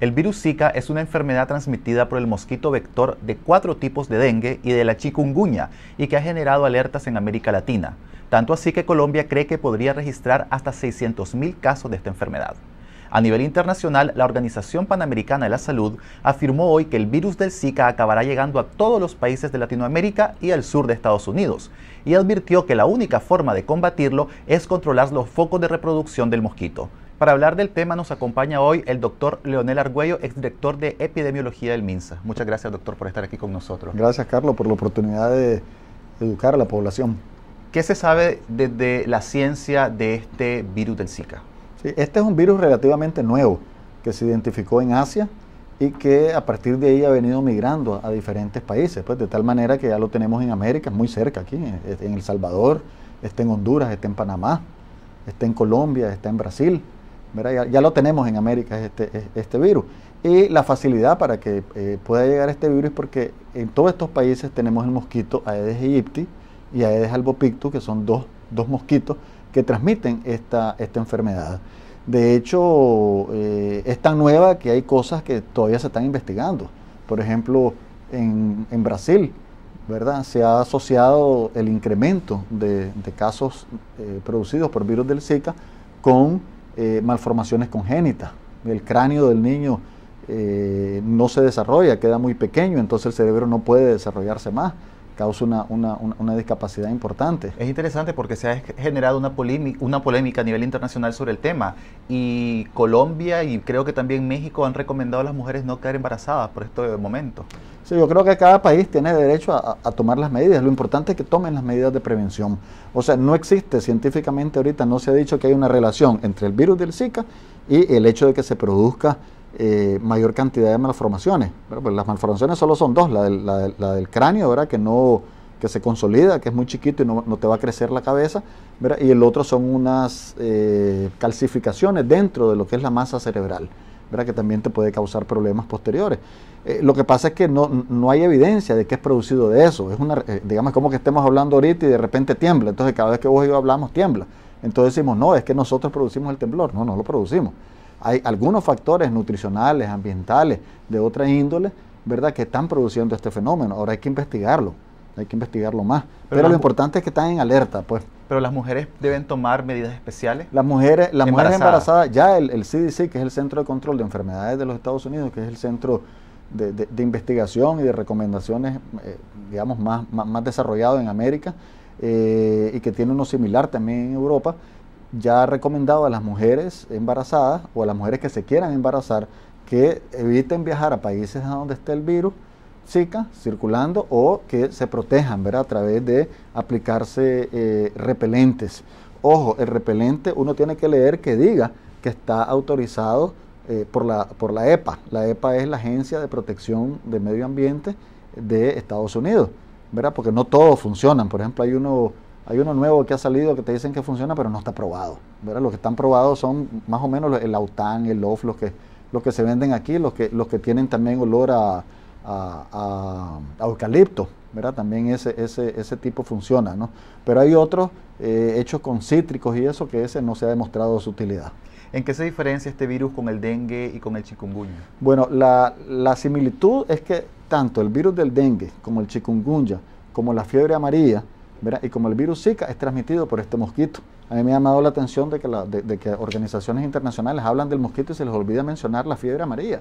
El virus Zika es una enfermedad transmitida por el mosquito vector de cuatro tipos de dengue y de la chikungunya y que ha generado alertas en América Latina. Tanto así que Colombia cree que podría registrar hasta 600.000 casos de esta enfermedad. A nivel internacional, la Organización Panamericana de la Salud afirmó hoy que el virus del Zika acabará llegando a todos los países de Latinoamérica y al sur de Estados Unidos, y advirtió que la única forma de combatirlo es controlar los focos de reproducción del mosquito. Para hablar del tema nos acompaña hoy el doctor Leonel Argüello, exdirector de epidemiología del MINSA. Muchas gracias, doctor, por estar aquí con nosotros. Gracias, Carlos, por la oportunidad de educar a la población. ¿Qué se sabe desde la ciencia de este virus del Zika? este es un virus relativamente nuevo que se identificó en Asia y que a partir de ahí ha venido migrando a, diferentes países, pues de tal manera que ya lo tenemos en América, muy cerca aquí, en El Salvador, está en Honduras, está en Panamá, está en Colombia, está en Brasil ya, lo tenemos en América este, e, este virus. Y la facilidad para que eh, pueda llegar este virus es porque en todos estos países tenemos el mosquito Aedes aegypti y Aedes albopictus, que son dos, mosquitos que transmiten esta, esta enfermedad. De hecho, eh, es tan nueva que hay cosas que todavía se están investigando. Por ejemplo, en, Brasil, ¿verdad? Se ha asociado el incremento de, casos eh, producidos por virus del Zika con eh, malformaciones congénitas. El cráneo del niño eh, no se desarrolla, queda muy pequeño, entonces el cerebro no puede desarrollarse más causa una, una, una, discapacidad importante. Es interesante porque se ha generado una, polémica, una polémica a nivel internacional sobre el tema y Colombia y creo que también México han recomendado a las mujeres no quedar embarazadas por este momento. Sí, yo creo que cada país tiene derecho a, tomar las medidas. Lo importante es que tomen las medidas de prevención. O sea, no existe científicamente ahorita, no se ha dicho que hay una relación entre el virus del Zika y el hecho de que se produzca eh, mayor cantidad de malformaciones. Pues las malformaciones solo son dos, la del, cráneo, Que no, que se consolida, que es muy chiquito y no, te va a crecer la cabeza, y el otro son unas eh, calcificaciones dentro de lo que es la masa cerebral que también te puede causar problemas posteriores. Eh, lo que pasa es que no, hay evidencia de que es producido de eso. Es una, eh, digamos, como que estemos hablando ahorita y de repente tiembla. Entonces, cada vez que vos y yo hablamos, tiembla. Entonces decimos, no, es que nosotros producimos el temblor. No, no lo producimos. Hay algunos factores nutricionales, ambientales, de otra índole, ¿verdad?, que están produciendo este fenómeno. Ahora hay que investigarlo. Hay que investigarlo más. Pero, Pero lo importante es que están en alerta, pues. Pero las mujeres deben tomar medidas especiales. Las mujeres, las embarazadas. mujeres embarazadas, ya el, CDC, que es el Centro de Control de Enfermedades de los Estados Unidos, que es el centro de, investigación y de recomendaciones, eh, digamos, más, más, desarrollado en América eh, y que tiene uno similar también en Europa, ya ha recomendado a las mujeres embarazadas o a las mujeres que se quieran embarazar que eviten viajar a países donde esté el virus Zika circulando o que se protejan a través de aplicarse eh, repelentes. Ojo, el repelente uno tiene que leer que diga que está autorizado eh, por, la, por la EPA. La EPA es la Agencia de Protección de Medio Ambiente de Estados Unidos, ¿verdad? Porque no todos funcionan. Por ejemplo, hay uno, hay uno nuevo que ha salido que te dicen que funciona, pero no está probado. ¿verdad? Los que están probados son más o menos el Autan, el OFF, los que, los que se venden aquí, los que, los que tienen también olor a, a, eucalipto, ¿verdad? También ese, ese, ese, tipo funciona, ¿no? Pero hay otros eh, hechos con cítricos y eso que ese no se ha demostrado su utilidad. ¿En qué se diferencia este virus con el dengue y con el chikungunya? Bueno, la, similitud es que tanto el virus del dengue como el chikungunya, como la fiebre amarilla, y como el virus Zika es transmitido por este mosquito. A mí me ha llamado la atención de que, de que organizaciones internacionales hablan del mosquito y se les olvida mencionar la fiebre amarilla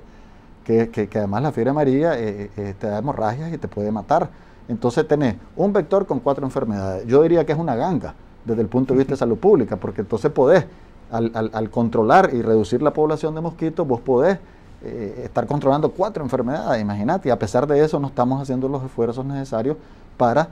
que, además la fiebre amarilla eh, eh, eh, te da hemorragias y te puede matar. Entonces tenés un vector con cuatro enfermedades. Yo diría que es una ganga desde el punto de vista de salud pública, porque entonces podés, al, controlar y reducir la población de mosquitos, vos podés estar controlando cuatro enfermedades, imagínate, a pesar de eso no estamos haciendo los esfuerzos necesarios para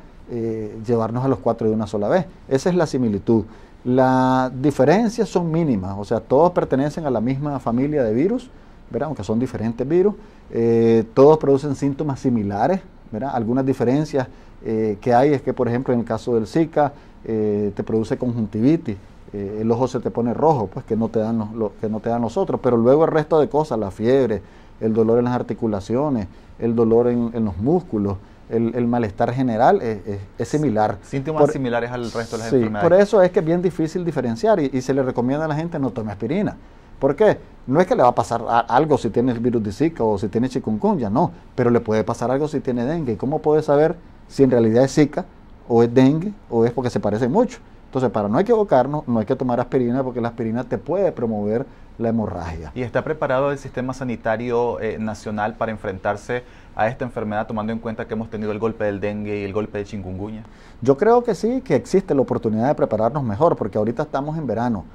llevarnos a los cuatro de una sola vez. Esa es la similitud. Las diferencias son mínimas, o sea, todos pertenecen a la misma familia de virus ¿verdad? aunque son diferentes virus, eh, todos producen síntomas similares, algunas diferencias eh, que hay es que, por ejemplo, en el caso del Zika, eh, te produce conjuntivitis, el ojo se te pone rojo, pues que no te dan los, que no te dan los otros, pero luego el resto de cosas, la fiebre, el dolor en las articulaciones, el dolor en, los músculos, el, malestar general es, similar. Síntomas similares al resto de las sí, Por eso es que es bien difícil diferenciar y, y, se le recomienda a la gente no tome aspirina. ¿Por qué? No es que le va a pasar algo si tiene el virus de Zika o si tiene chikungunya, no, pero le puede pasar algo si tiene dengue. cómo puede saber si en realidad es Zika o es dengue o es porque se parece mucho? Entonces, para no equivocarnos, no hay que tomar aspirina porque la aspirina te puede promover la hemorragia. ¿Y está preparado el sistema sanitario eh, nacional para enfrentarse a esta enfermedad tomando en cuenta que hemos tenido el golpe del dengue y el golpe de chikungunya? Yo creo que sí, que existe la oportunidad de prepararnos mejor porque ahorita estamos en verano.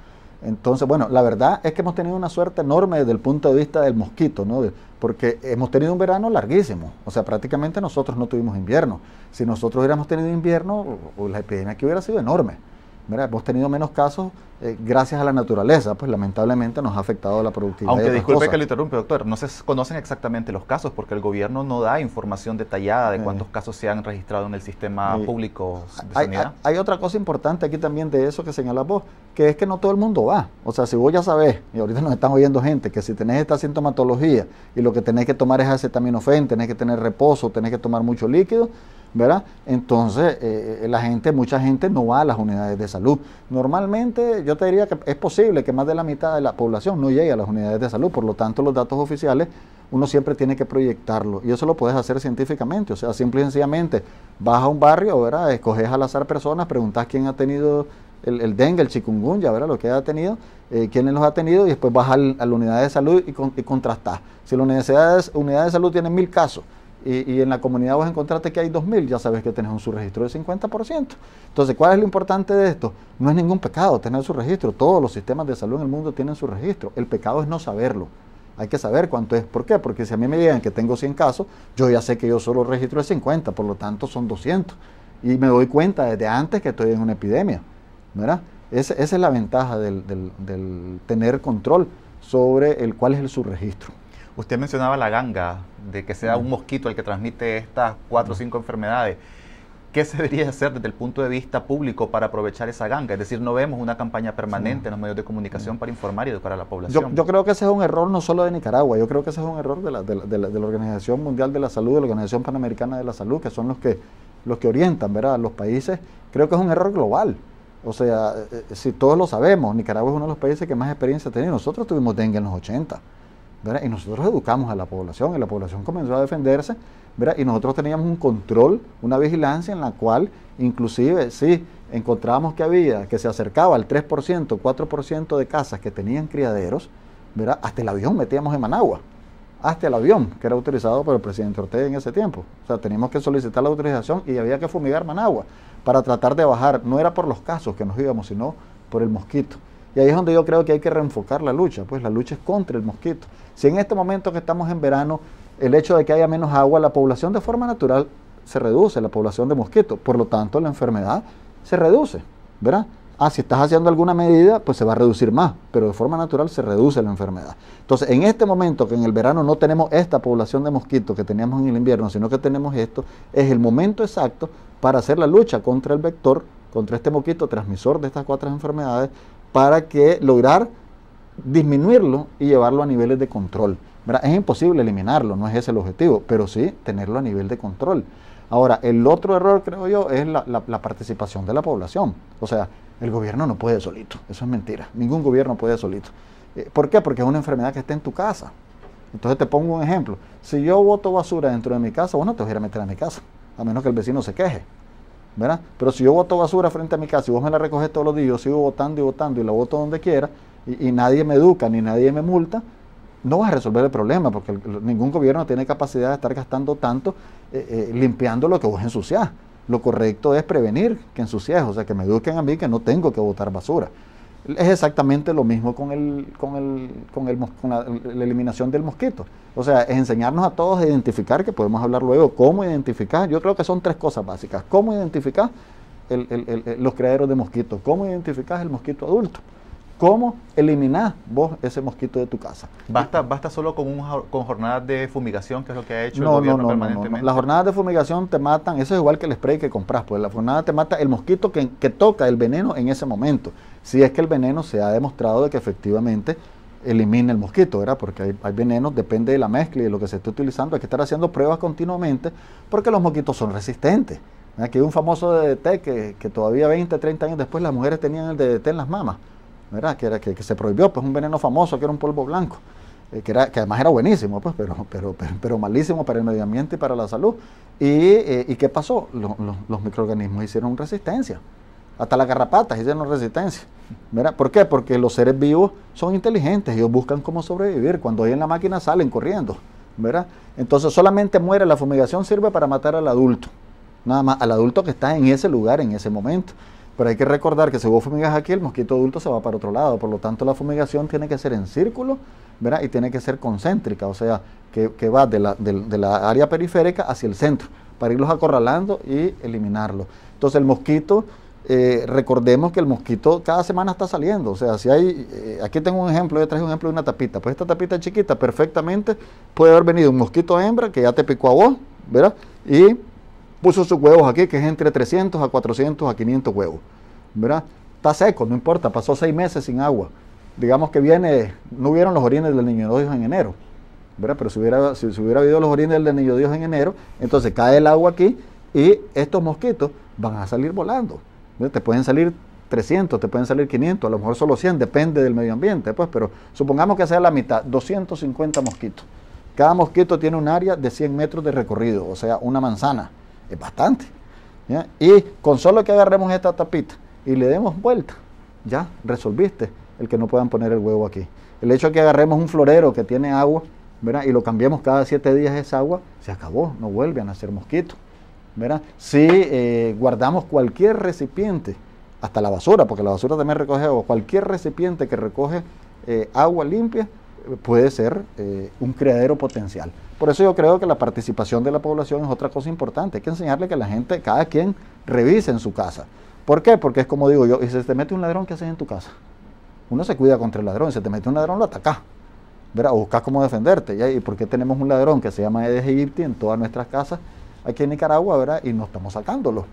Entonces, bueno, la verdad es que hemos tenido una suerte enorme desde el punto de vista del mosquito, ¿no? Porque hemos tenido un verano larguísimo, o sea, prácticamente nosotros no tuvimos invierno. Si nosotros hubiéramos tenido invierno, la epidemia aquí hubiera sido enorme. Hemos tenido menos casos eh, gracias a la naturaleza, pues lamentablemente nos ha afectado la productividad. Aunque disculpe que lo interrumpe, doctor, no se conocen exactamente los casos porque el gobierno no da información detallada de eh. cuántos casos se han registrado en el sistema público de sanidad. Hay, otra cosa importante aquí también de eso que señalas vos, que es que no todo el mundo va. O sea, si vos ya sabés, y ahorita nos están oyendo gente, que si tenés esta sintomatología y lo que tenés que tomar es acetaminofén, tenés que tener reposo, tenés que tomar mucho líquido, ¿verdad? Entonces, eh, eh, la gente, mucha gente no va a las unidades de salud. Normalmente, yo te diría que es posible que más de la mitad de la población no llegue a las unidades de salud, por lo tanto, los datos oficiales uno siempre tiene que proyectarlo y eso lo puedes hacer científicamente, o sea, simple y sencillamente vas a un barrio, ¿verdad? Escoges al azar personas, preguntas quién ha tenido el, dengue, el chikungunya, ¿verdad? Lo que ha tenido, eh, quiénes los ha tenido y después vas a la unidad de salud y, contrastas, Si la unidad de salud tiene mil casos y, en la comunidad vos encontraste que hay 2.000, ya sabes que tenés un subregistro del 50%. Entonces, ¿cuál es lo importante de esto? No es ningún pecado tener su registro. Todos los sistemas de salud en el mundo tienen su registro. El pecado es no saberlo. Hay que saber cuánto es. ¿Por qué? Porque si a mí me digan que tengo 100 casos, yo ya sé que yo solo registro el 50, por lo tanto son 200. Y me doy cuenta desde antes que estoy en una epidemia. ¿Verdad? esa es la ventaja del, del tener control sobre el cuál es el subregistro. Usted mencionaba la ganga, de que sea un mosquito el que transmite estas cuatro o cinco enfermedades. ¿Qué se debería hacer desde el punto de vista público para aprovechar esa ganga? Es decir, no vemos una campaña permanente en los medios de comunicación para informar y educar a la población. Yo, creo que ese es un error no solo de Nicaragua, yo creo que ese es un error de la, de, la, de, la, Organización Mundial de la Salud, de la Organización Panamericana de la Salud, que son los que, los que orientan ¿verdad? los países. Creo que es un error global. O sea, eh, eh, si todos lo sabemos, Nicaragua es uno de los países que más experiencia tiene. Nosotros tuvimos dengue en los 80. Y nosotros educamos a la población y la población comenzó a defenderse, Y nosotros teníamos un control, una vigilancia en la cual inclusive sí encontrábamos que había, que se acercaba al 3%, 4% de casas que tenían criaderos, Hasta el avión metíamos en Managua, hasta el avión que era utilizado por el presidente Ortega en ese tiempo. O sea, teníamos que solicitar la autorización y había que fumigar Managua para tratar de bajar, no era por los casos que nos íbamos, sino por el mosquito. Y ahí es donde yo creo que hay que reenfocar la lucha, pues la lucha es contra el mosquito. Si en este momento que estamos en verano, el hecho de que haya menos agua, la población de forma natural se reduce, la población de mosquitos, por lo tanto la enfermedad se reduce, ¿verdad? Ah, si estás haciendo alguna medida, pues se va a reducir más, pero de forma natural se reduce la enfermedad. Entonces, en este momento que en el verano no tenemos esta población de mosquitos que teníamos en el invierno, sino que tenemos esto, es el momento exacto para hacer la lucha contra el vector, contra este mosquito transmisor de estas cuatro enfermedades, para que lograr disminuirlo y llevarlo a niveles de control. Es imposible eliminarlo, no es ese el objetivo, pero sí tenerlo a nivel de control. Ahora, el otro error, creo yo, es la, participación de la población. O sea, el gobierno no puede solito, eso es mentira, ningún gobierno puede solito. Eh, ¿Por qué? Porque es una enfermedad que está en tu casa. Entonces te pongo un ejemplo, si yo boto basura dentro de mi casa, bueno, te voy a meter a mi casa, a menos que el vecino se queje. Pero si yo voto basura frente a mi casa y vos me la recoges todos los días, yo sigo votando y votando y la voto donde quiera y, nadie me educa ni nadie me multa, no vas a resolver el problema porque ningún gobierno tiene capacidad de estar gastando tanto eh, eh, limpiando lo que vos ensuciás. Lo correcto es prevenir que ensucies, o sea, que me eduquen a mí que no tengo que votar basura. Es exactamente lo mismo con, el, con, el, con, el, la, eliminación del mosquito. O sea, es enseñarnos a todos a identificar, que podemos hablar luego, cómo identificar. Yo creo que son tres cosas básicas. Cómo identificar el, los criaderos de mosquitos, cómo identificar el mosquito adulto cómo eliminar vos ese mosquito de tu casa. ¿Basta, basta solo con, un, con jornadas de fumigación, que es lo que ha hecho no, el gobierno no, no, Las jornadas de fumigación te matan, eso es igual que el spray que compras, pues la jornada te mata el mosquito que, toca el veneno en ese momento. Si es que el veneno se ha demostrado de que efectivamente elimina el mosquito, ¿verdad? Porque hay, veneno depende de la mezcla y de lo que se esté utilizando, hay que estar haciendo pruebas continuamente porque los mosquitos son resistentes. Aquí hay un famoso DDT que, que todavía 20, 30 años después las mujeres tenían el DDT en las mamas. Que, era, que, se prohibió, pues un veneno famoso que era un polvo blanco, eh, que, era, que además era buenísimo, pues, pero, pero, pero, malísimo para el medio ambiente y para la salud. ¿Y, eh, qué pasó? Los, microorganismos hicieron resistencia, hasta las garrapatas hicieron resistencia. ¿Por qué? Porque los seres vivos son inteligentes, ellos buscan cómo sobrevivir, cuando hay en la máquina salen corriendo. ¿verdad? Entonces solamente muere, la fumigación sirve para matar al adulto, nada más al adulto que está en ese lugar, en ese momento. Pero hay que recordar que si vos fumigas aquí, el mosquito adulto se va para otro lado. Por lo tanto, la fumigación tiene que ser en círculo ¿verdad? y tiene que ser concéntrica, o sea, que, va de la, área periférica hacia el centro para irlos acorralando y eliminarlos. Entonces, el mosquito eh, recordemos que el mosquito cada semana está saliendo. O sea, si hay, eh, aquí tengo un ejemplo, yo traje un ejemplo de una tapita. Pues esta tapita chiquita perfectamente puede haber venido un mosquito hembra que ya te picó a vos, ¿verdad? Y puso sus huevos aquí, que es entre 300 a 400 a 500 huevos, ¿verdad? Está seco, no importa, pasó seis meses sin agua. Digamos que viene, no hubieron los orines del niño Dios en enero, ¿verdad? Pero si hubiera, si, hubiera habido los orines del niño Dios en enero, entonces cae el agua aquí y estos mosquitos van a salir volando. Te pueden salir 300, te pueden salir 500, a lo mejor solo 100, depende del medio ambiente, pues, pero supongamos que sea la mitad, 250 mosquitos. Cada mosquito tiene un área de 100 metros de recorrido, o sea, una manzana es bastante. Y con solo que agarremos esta tapita y le demos vuelta, ya resolviste el que no puedan poner el huevo aquí. El hecho de que agarremos un florero que tiene agua ¿verdad? y lo cambiemos cada siete días esa agua, se acabó, no vuelven a hacer mosquitos. Si eh, guardamos cualquier recipiente, hasta la basura, porque la basura también recoge agua, cualquier recipiente que recoge eh, agua limpia, puede ser eh, un creadero potencial. Por eso yo creo que la participación de la población es otra cosa importante. Hay que enseñarle que la gente, cada quien, revise en su casa. ¿Por qué? Porque es como digo yo, y si se te mete un ladrón, ¿qué haces en tu casa? Uno se cuida contra el ladrón, si se te mete un ladrón, lo ataca ¿verdad? O buscas cómo defenderte. ¿Y por qué tenemos un ladrón que se llama Edes en todas nuestras casas aquí en Nicaragua, ¿verdad? Y no estamos sacándolo.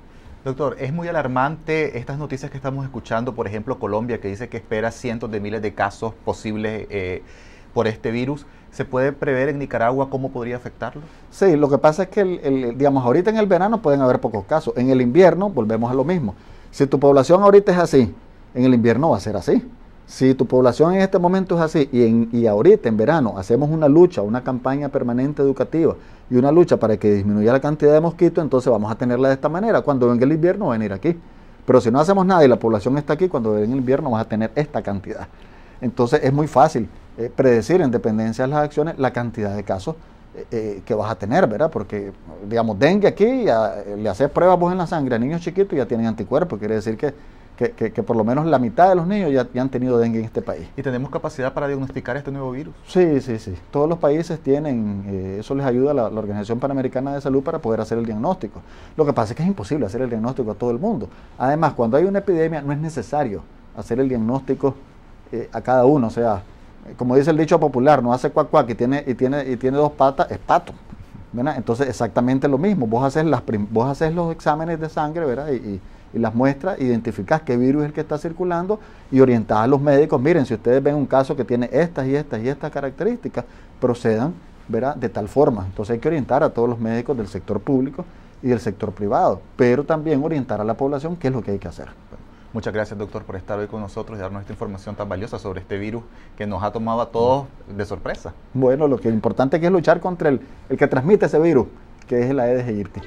Doctor, es muy alarmante estas noticias que estamos escuchando, por ejemplo, Colombia, que dice que espera cientos de miles de casos posibles. Eh, por este virus. ¿Se puede prever en Nicaragua cómo podría afectarlo? Sí, lo que pasa es que, el, digamos, ahorita en el verano pueden haber pocos casos. En el invierno volvemos a lo mismo. Si tu población ahorita es así, en el invierno va a ser así. Si tu población en este momento es así y, y ahorita en verano hacemos una lucha, una campaña permanente educativa y una lucha para que disminuya la cantidad de mosquitos, entonces vamos a tenerla de esta manera. Cuando venga el invierno va a venir aquí. Pero si no hacemos nada y la población está aquí, cuando venga el invierno vas a tener esta cantidad. Entonces es muy fácil eh, predecir en dependencia de las acciones la cantidad de casos eh, eh, que vas a tener, ¿verdad? Porque, digamos, dengue aquí, le haces pruebas vos en la sangre a niños chiquitos y ya tienen anticuerpos, quiere decir que por lo menos la mitad de los niños ya, han tenido dengue en este país. ¿Y tenemos capacidad para diagnosticar este nuevo virus? Sí, sí, sí. Todos los países tienen, eso les ayuda a la, Organización Panamericana de Salud para poder hacer el diagnóstico. Lo que pasa es que es imposible hacer el diagnóstico a todo el mundo. Además, cuando hay una epidemia no es necesario hacer el diagnóstico a cada uno. O sea, como dice el dicho popular, no hace cuac y tiene, y, tiene, y tiene dos patas, es pato. Entonces, exactamente lo mismo. Vos haces, las vos haces los exámenes de sangre ¿verdad? Y, las muestras, identificás qué virus es el que está circulando y orientás a los médicos. Miren, si ustedes ven un caso que tiene estas y estas y estas características, procedan ¿verdad? de tal forma. Entonces, hay que orientar a todos los médicos del sector público y del sector privado, pero también orientar a la población qué es lo que hay que hacer. Muchas gracias, doctor, por estar hoy con nosotros y darnos esta información tan valiosa sobre este virus que nos ha tomado a todos de sorpresa. Bueno, lo que es importante es luchar contra el, que transmite ese virus, que es la Aedes